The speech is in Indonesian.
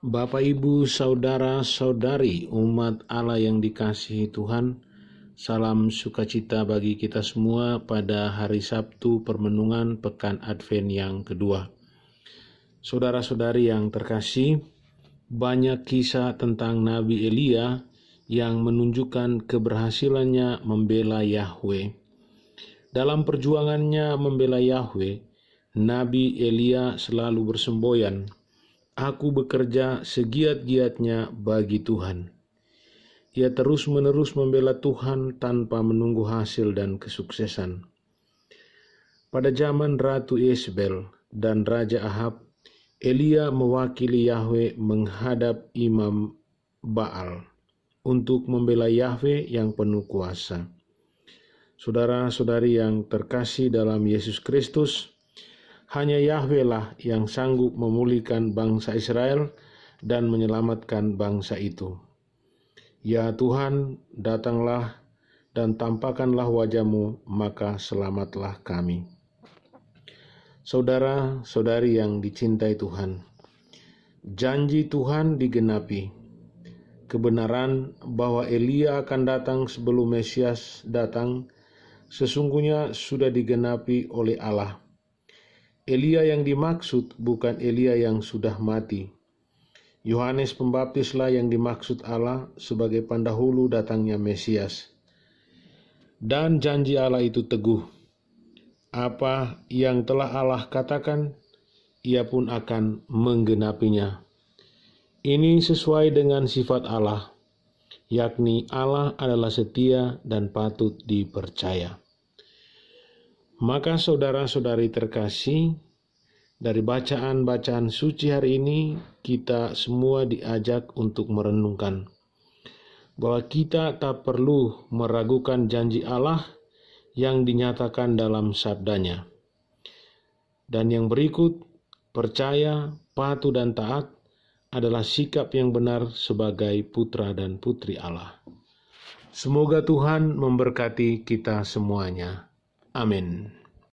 Bapak, Ibu, Saudara, Saudari, umat Allah yang dikasihi Tuhan, salam sukacita bagi kita semua pada hari Sabtu Permenungan Pekan Advent yang kedua. Saudara-saudari yang terkasih, banyak kisah tentang Nabi Elia yang menunjukkan keberhasilannya membela Yahweh. Dalam perjuangannya membela Yahweh, Nabi Elia selalu bersemboyan aku bekerja segiat-giatnya bagi Tuhan. Ia terus-menerus membela Tuhan tanpa menunggu hasil dan kesuksesan. Pada zaman Ratu Isabel dan Raja Ahab, Elia mewakili Yahweh menghadap Imam Baal untuk membela Yahweh yang penuh kuasa. Saudara-saudari yang terkasih dalam Yesus Kristus, hanya Yahweh lah yang sanggup memulihkan bangsa Israel dan menyelamatkan bangsa itu. Ya Tuhan, datanglah dan tampakkanlah wajahmu, maka selamatlah kami. Saudara-saudari yang dicintai Tuhan, janji Tuhan digenapi. Kebenaran bahwa Elia akan datang sebelum Mesias datang sesungguhnya sudah digenapi oleh Allah Elia yang dimaksud bukan Elia yang sudah mati. Yohanes Pembaptislah yang dimaksud Allah sebagai pendahulu datangnya Mesias. Dan janji Allah itu teguh. Apa yang telah Allah katakan, ia pun akan menggenapinya. Ini sesuai dengan sifat Allah, yakni Allah adalah setia dan patut dipercaya. Maka saudara-saudari terkasih, dari bacaan-bacaan suci hari ini kita semua diajak untuk merenungkan bahwa kita tak perlu meragukan janji Allah yang dinyatakan dalam sabdanya. Dan yang berikut, percaya, patuh dan taat adalah sikap yang benar sebagai putra dan putri Allah. Semoga Tuhan memberkati kita semuanya. Amén.